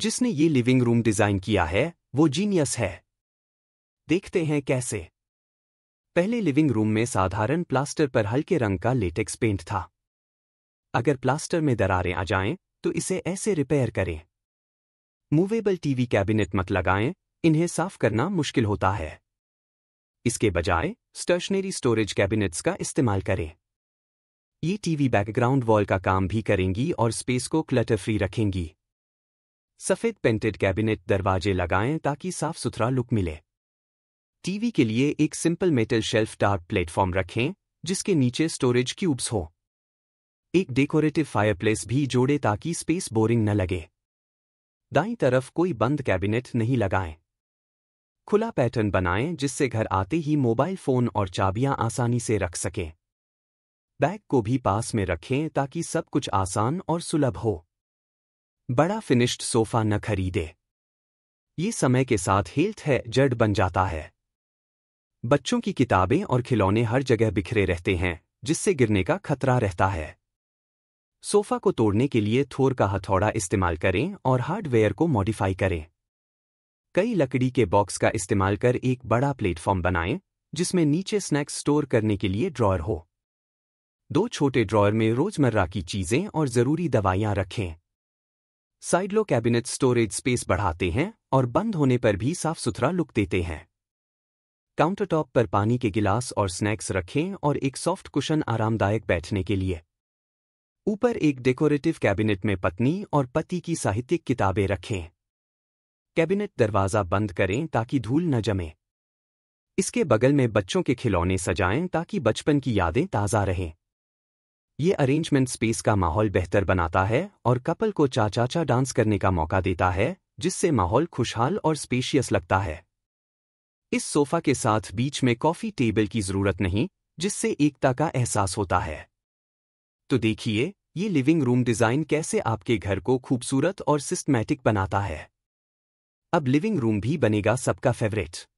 जिसने ये living room design किया है वो जीनियस है देखते हैं कैसे पहले लिविंग रूम में साधारण प्लास्टर पर हल्के रंग का लेटेक्स पेंट था अगर प्लास्टर में दरारें आ जाएं तो इसे ऐसे रिपेयर करें मूवेबल टीवी कैबिनेट मत लगाएं इन्हें साफ करना मुश्किल होता है इसके बजाय स्टेशनरी स्टोरेज कैबिनेट्स का इस्तेमाल करें ये टीवी बैकग्राउंड वॉल का काम भी करेंगी और स्पेस को क्लटर फ्री रखेंगी सफेद पेंटेड कैबिनेट दरवाजे लगाएं ताकि साफ सुथरा लुक मिले टीवी के लिए एक सिंपल मेटल शेल्फ टार प्लेटफॉर्म रखें जिसके नीचे स्टोरेज क्यूब्स हों एक डेकोरेटिव फायरप्लेस भी जोड़े ताकि स्पेस बोरिंग न लगे दाई तरफ कोई बंद कैबिनेट नहीं लगाएं खुला पैटर्न बनाएं जिससे घर आते ही मोबाइल फोन और चाबियां आसानी से रख सकें बैग को भी पास में रखें ताकि सब कुछ आसान और सुलभ हो बड़ा फिनिश्ड सोफा न खरीदे ये समय के साथ हेल्थ है जड़ बन जाता है बच्चों की किताबें और खिलौने हर जगह बिखरे रहते हैं जिससे गिरने का खतरा रहता है सोफा को तोड़ने के लिए थोर का हथौड़ा इस्तेमाल करें और हार्डवेयर को मॉडिफाई करें कई लकड़ी के बॉक्स का इस्तेमाल कर एक बड़ा प्लेटफॉर्म बनाएं जिसमें नीचे स्नैक्स स्टोर करने के लिए ड्रॉयर हो दो छोटे ड्रॉयर में रोजमर्रा की चीजें और जरूरी दवाइयां रखें साइडलो कैबिनेट स्टोरेज स्पेस बढ़ाते हैं और बंद होने पर भी साफ सुथरा लुक देते हैं काउंटरटॉप पर पानी के गिलास और स्नैक्स रखें और एक सॉफ्ट कुशन आरामदायक बैठने के लिए ऊपर एक डेकोरेटिव कैबिनेट में पत्नी और पति की साहित्यिक किताबें रखें कैबिनेट दरवाज़ा बंद करें ताकि धूल न जमे इसके बगल में बच्चों के खिलौने सजाएं ताकि बचपन की यादें ताज़ा रहें ये अरेंजमेंट स्पेस का माहौल बेहतर बनाता है और कपल को चाचाचा डांस करने का मौका देता है जिससे माहौल खुशहाल और स्पेशियस लगता है इस सोफा के साथ बीच में कॉफी टेबल की जरूरत नहीं जिससे एकता का एहसास होता है तो देखिए ये लिविंग रूम डिजाइन कैसे आपके घर को खूबसूरत और सिस्टमैटिक बनाता है अब लिविंग रूम भी बनेगा सबका फेवरेट